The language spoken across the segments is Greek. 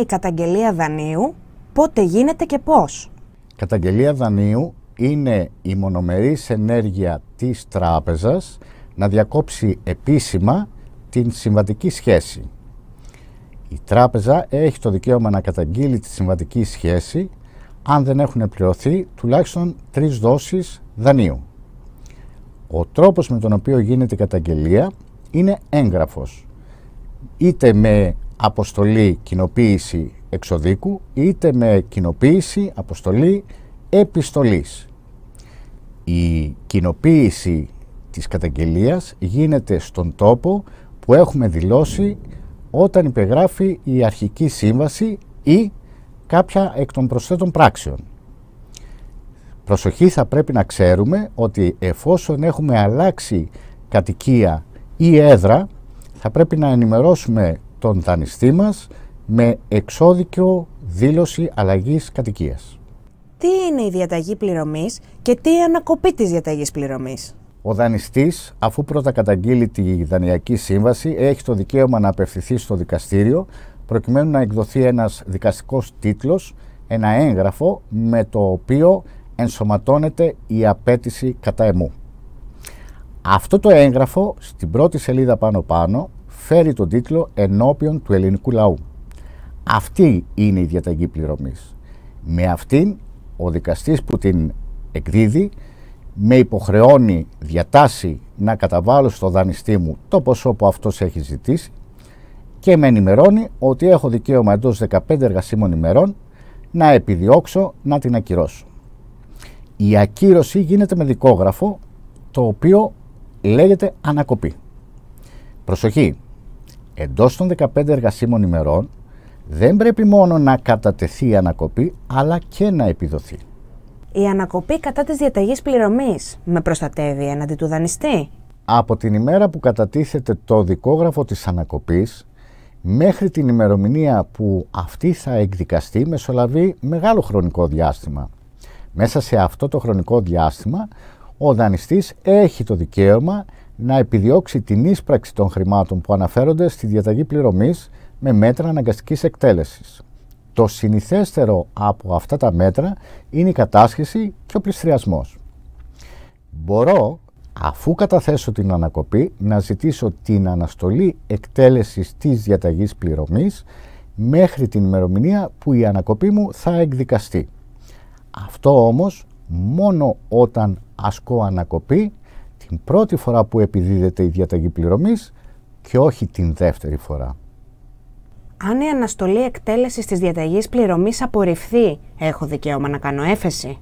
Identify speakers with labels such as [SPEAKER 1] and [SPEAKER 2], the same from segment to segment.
[SPEAKER 1] η καταγγελία δανείου, πότε γίνεται και πώς.
[SPEAKER 2] Καταγγελία δανείου είναι η μονομερής ενέργεια της τράπεζας να διακόψει επίσημα την συμβατική σχέση. Η τράπεζα έχει το δικαίωμα να καταγγείλει τη συμβατική σχέση αν δεν έχουν πληρωθεί τουλάχιστον τρεις δόσεις δανείου. Ο τρόπος με τον οποίο γίνεται η καταγγελία είναι έγγραφος. Είτε με αποστολή κοινοποίηση εξοδίκου είτε με κοινοποίηση αποστολή επιστολής. Η κοινοποίηση της καταγγελίας γίνεται στον τόπο που έχουμε δηλώσει όταν υπεγράφει η αρχική σύμβαση ή κάποια εκ των προσθέτων πράξεων. Προσοχή θα πρέπει να ξέρουμε ότι εφόσον έχουμε αλλάξει κατοικία ή έδρα θα πρέπει να ενημερώσουμε τον δανειστή μας με εξώδικο δήλωση αλλαγής κατοικίας.
[SPEAKER 1] Τι είναι η διαταγή πληρωμής και τι ανακοπή της διαταγής πληρωμής.
[SPEAKER 2] Ο δανειστής, αφού πρώτα καταγγείλει τη δανειακή σύμβαση, έχει το δικαίωμα να απευθυνθεί στο δικαστήριο προκειμένου να εκδοθεί ένας δικαστικός τίτλος, ένα έγγραφο με το οποίο ενσωματώνεται η απέτηση κατά εμού. Αυτό το έγγραφο, στην πρώτη σελίδα πάνω-πάνω, φέρει τον τίτλο «Ενώπιον του ελληνικού λαού». Αυτή είναι η διαταγή πληρωμής. Με αυτήν ο δικαστής που την εκδίδει με υποχρεώνει διατάση να καταβάλω στο δανειστή μου το ποσό που αυτός έχει ζητήσει και με ενημερώνει ότι έχω δικαίωμα εντός 15 εργασίμων ημερών να επιδιώξω να την ακυρώσω. Η ακύρωση γίνεται με δικόγραφο το οποίο λέγεται ανακοπή. Προσοχή, Εντός των 15 εργασίμων ημερών δεν πρέπει μόνο να κατατεθεί η ανακοπή, αλλά και να επιδοθεί.
[SPEAKER 1] Η ανακοπή κατά της διαταγής πληρωμής με προστατεύει έναντι του δανειστή.
[SPEAKER 2] Από την ημέρα που κατατίθεται το δικόγραφο της ανακοπής μέχρι την ημερομηνία που αυτή θα εκδικαστεί μεσολαβεί μεγάλο χρονικό διάστημα. Μέσα σε αυτό το χρονικό διάστημα ο δανειστής έχει το δικαίωμα να επιδιώξει την ίσπραξη των χρημάτων που αναφέρονται στη διαταγή πληρωμής με μέτρα αναγκαστικής εκτέλεσης. Το συνηθέστερο από αυτά τα μέτρα είναι η κατάσχεση και ο πληστριασμός. Μπορώ, αφού καταθέσω την ανακοπή, να ζητήσω την αναστολή εκτέλεσης της διαταγής πληρωμής μέχρι την ημερομηνία που η ανακοπή μου θα εκδικαστεί. Αυτό όμως μόνο όταν ασκώ ανακοπή την πρώτη φορά που επιδίδεται η διαταγή πληρωμής και όχι την δεύτερη φορά.
[SPEAKER 1] Αν η αναστολή εκτέλεσης της διαταγής πληρωμής απορριφθεί, έχω δικαίωμα να κάνω έφεση.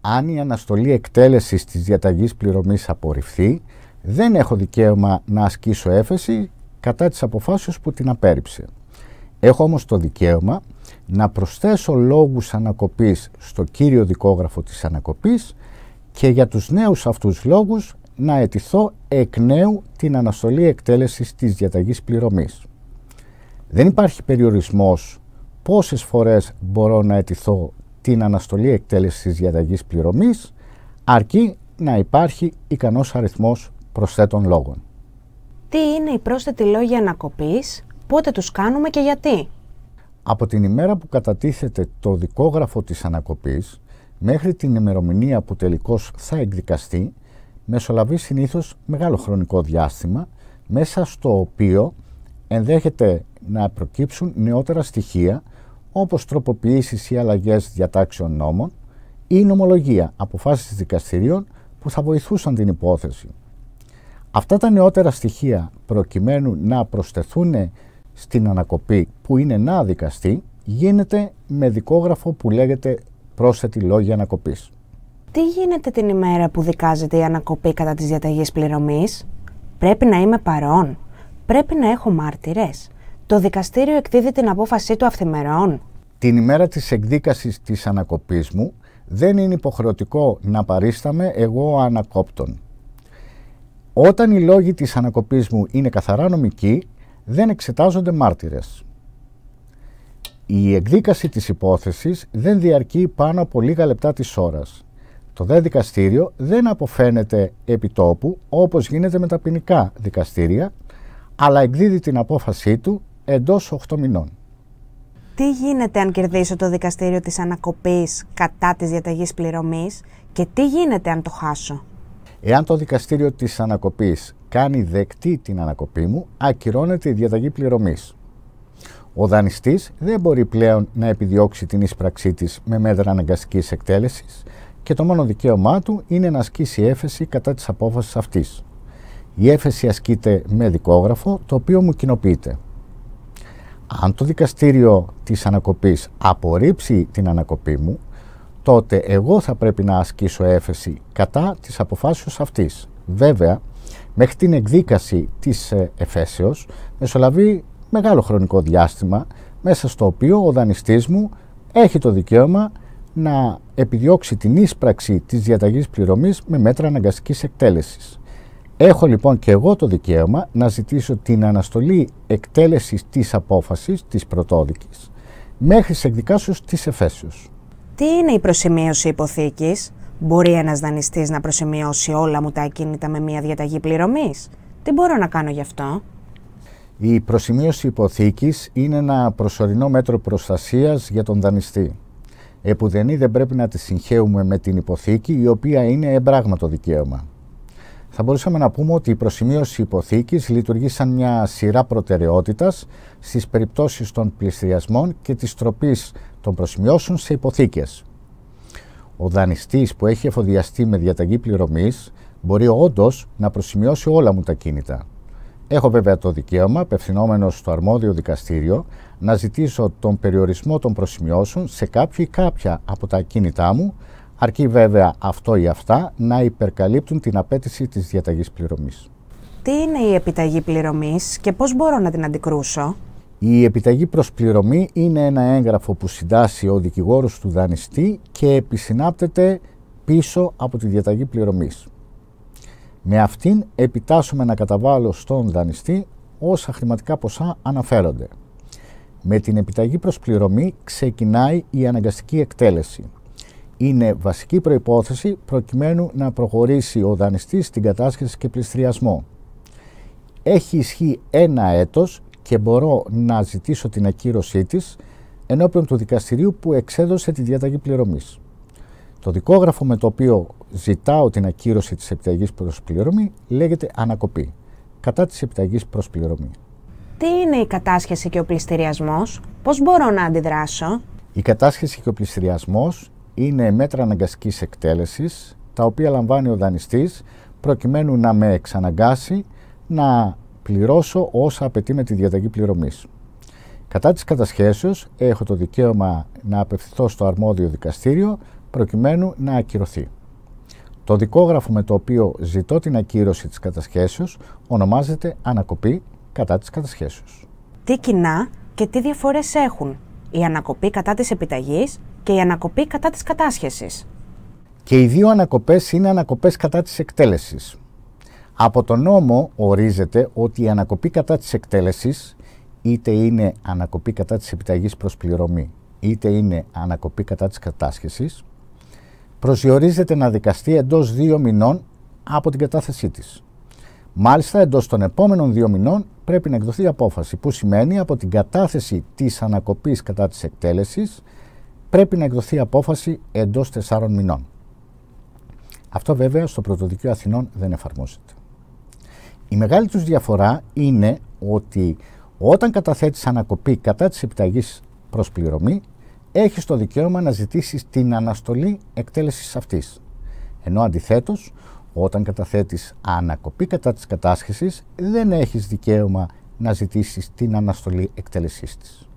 [SPEAKER 2] Αν η αναστολή εκτέλεσης της διαταγής πληρωμής απορριφθεί, δεν έχω δικαίωμα να ασκήσω έφεση κατά της αποφάσεως που την απέρριψε. Έχω όμως το δικαίωμα να προσθέσω λόγους ανακοπής στο κύριο δικόγραφο της ανακοπής και για τους νέους αυτούς λόγους να αιτηθώ εκ νέου την αναστολή εκτέλεσης της διαταγής πληρωμής. Δεν υπάρχει περιορισμός πόσες φορές μπορώ να αιτηθώ την αναστολή εκτέλεσης της διαταγής πληρωμής, αρκεί να υπάρχει ικανός αριθμός προσθέτων λόγων.
[SPEAKER 1] Τι είναι οι πρόσθετοι λόγοι ανακοπής, πότε τους κάνουμε και γιατί.
[SPEAKER 2] Από την ημέρα που κατατίθεται το δικόγραφο της ανακοπής μέχρι την ημερομηνία που τελικώς θα εκδικαστεί, μεσολαβεί συνήθως μεγάλο χρονικό διάστημα μέσα στο οποίο ενδέχεται να προκύψουν νεότερα στοιχεία όπως τροποποιήσεις ή αλλαγές διατάξεων νόμων ή νομολογία αποφάσεις δικαστηρίων που θα βοηθούσαν την υπόθεση. Αυτά τα νεότερα στοιχεία προκειμένου να προσθεθούν στην ανακοπή που είναι να αδικαστεί γίνεται με δικόγραφο που λέγεται πρόσθετη λόγια ανακοπής.
[SPEAKER 1] Τι γίνεται την ημέρα που δικάζεται η ανακοπή κατά της διαταγής πληρωμής? Πρέπει να είμαι
[SPEAKER 2] παρόν. Πρέπει να έχω μάρτυρες. Το δικαστήριο εκδίδει την απόφασή του αυθημερών. Την ημέρα της εκδίκασης της ανακοπής μου δεν είναι υποχρεωτικό να παρίσταμαι εγώ ο ανακόπτων. Όταν οι λόγοι της ανακοπής μου είναι καθαρά νομικοί, δεν εξετάζονται μάρτυρες. Η εκδίκαση της υπόθεσης δεν διαρκεί πάνω από λίγα λεπτά της ώρας. Το δε δικαστήριο δεν αποφαίνεται επί τόπου όπως γίνεται με τα ποινικά δικαστήρια, αλλά εκδίδει την απόφασή του εντός 8 μηνών. Τι
[SPEAKER 1] γίνεται αν κερδίσω το δικαστήριο της ανακοπής κατά της διαταγής πληρωμής και τι γίνεται αν το χάσω.
[SPEAKER 2] Εάν το δικαστήριο της ανακοπής κάνει δεκτή την ανακοπή μου, ακυρώνεται η διαταγή πληρωμής. Ο δανειστής δεν μπορεί πλέον να επιδιώξει την εισπραξή της με μέτρα αναγκαστικής εκτέλεσης, και το μόνο δικαίωμά του είναι να ασκήσει έφεση κατά της απόφασης αυτής. Η έφεση ασκείται με δικόγραφο, το οποίο μου κοινοποιείται. Αν το δικαστήριο της ανακοπής απορρίψει την ανακοπή μου, τότε εγώ θα πρέπει να ασκήσω έφεση κατά της αποφάσεως αυτής. Βέβαια, μέχρι την εκδίκαση της ε, εφέσεως μεσολαβεί μεγάλο χρονικό διάστημα, μέσα στο οποίο ο δανειστής μου έχει το δικαίωμα να επιδιώξει την ίσπραξη της διαταγής πληρωμής με μέτρα αναγκαστικής εκτέλεσης. Έχω λοιπόν και εγώ το δικαίωμα να ζητήσω την αναστολή εκτέλεσης της απόφασης της πρωτόδικης μέχρι σε εκδικάσεως της εφέσεως.
[SPEAKER 1] Τι είναι η προσημείωση υποθήκης? Μπορεί ένας δανειστής να προσημειώσει όλα μου τα ακίνητα με μια διαταγή πληρωμής? Τι μπορώ να κάνω γι' αυτό?
[SPEAKER 2] Η προσημείωση υποθήκης είναι ένα προσωρινό μέτρο προστασίας για τον δανειστή. Επουδενή δεν πρέπει να τη συγχέουμε με την υποθήκη, η οποία είναι εμπράγματο δικαίωμα. Θα μπορούσαμε να πούμε ότι η προσημείωση υποθήκης λειτουργεί σαν μια σειρά προτεραιότητας στις περιπτώσεις των πληστηριασμών και της τροπής των προσημειώσεων σε υποθήκες. Ο δανειστής που έχει εφοδιαστεί με διαταγή πληρωμής μπορεί όντως να προσημειώσει όλα μου τα κίνητα. Έχω βέβαια το δικαίωμα, απευθυνόμενος στο αρμόδιο δικαστήριο, να ζητήσω τον περιορισμό των προσημειώσεων σε κάποιο ή κάποια από τα κίνητά μου, αρκεί βέβαια αυτό ή αυτά να υπερκαλύπτουν την απέτηση της διαταγής πληρωμής.
[SPEAKER 1] Τι είναι η επιταγή
[SPEAKER 2] πληρωμής και πώς μπορώ να την αντικρούσω? Η επιταγή προς πληρωμή είναι ένα έγγραφο που συντάσσει ο δικηγόρος του δανειστή και επισυνάπτεται πίσω από τη διαταγή πληρωμής. Με αυτήν επιτάσσουμε να καταβάλω στον δανειστή όσα χρηματικά ποσά αναφέρονται. Με την επιταγή προς πληρωμή ξεκινάει η αναγκαστική εκτέλεση. Είναι βασική προϋπόθεση προκειμένου να προχωρήσει ο δανειστής στην κατάσχεση και πληστριασμό. Έχει ισχύ ένα έτος και μπορώ να ζητήσω την ακύρωσή της ενώπιον του δικαστηρίου που εξέδωσε τη διαταγή πληρωμής. Το δικόγραφο με το οποίο ζητάω την ακύρωση της επιταγής προς πληρωμή λέγεται ανακοπή. Κατά της επιταγής προς πληρωμή.
[SPEAKER 1] Τι είναι η κατάσχεση και ο πληστηριασμός, πώς μπορώ να αντιδράσω.
[SPEAKER 2] Η κατάσχεση και ο πληστηριασμός είναι μέτρα αναγκαστικής εκτέλεσης, τα οποία λαμβάνει ο δανειστής προκειμένου να με εξαναγκάσει να πληρώσω όσα απαιτεί με τη διαταγή πληρωμής. Κατά της κατασχέσεως έχω το δικαίωμα να απευθυνθώ στο αρμόδιο δικαστήριο προκειμένου να ακυρωθεί. Το δικόγραφο με το οποίο ζητώ την ακύρωση της κατασχέσεως ονομάζεται ανακοπή κατά της κατασχέσεως.
[SPEAKER 1] Τι κοινά και τι διαφορές έχουν η ανακοπή κατά της επιταγής και η ανακοπή κατά της κατάσχεσης.
[SPEAKER 2] Και οι δύο ανακοπές είναι ανακοπές κατά της εκτέλεσης. Από τον νόμο ορίζεται ότι η ανακοπή κατά της εκτέλεσης είτε είναι ανακοπή κατά της επιταγής προς πληρωμή είτε είναι ανακοπή κατά της κατάσχεσης προσδιορίζεται να δικαστεί εντός δύο μηνών από την κατάθεσή της. Μάλιστα, εντός των επόμενων δύο μηνών πρέπει να εκδοθεί απόφαση, που σημαίνει από την κατάθεση της ανακοπής κατά της εκτέλεσης πρέπει να εκδοθεί απόφαση εντός τεσσάρων μηνών. Αυτό βέβαια στο Πρωτοδικείο Αθηνών δεν εφαρμόζεται. Η μεγάλη τους διαφορά είναι ότι όταν καταθέτεις ανακοπή κατά της επιταγής προς πληρωμή, έχεις το δικαίωμα να ζητήσεις την αναστολή εκτέλεσης αυτής. Ενώ αντιθέτως, όταν καταθέτεις ανακοπή κατά της κατάσχεσης, δεν έχεις δικαίωμα να ζητήσεις την αναστολή εκτέλεσής της.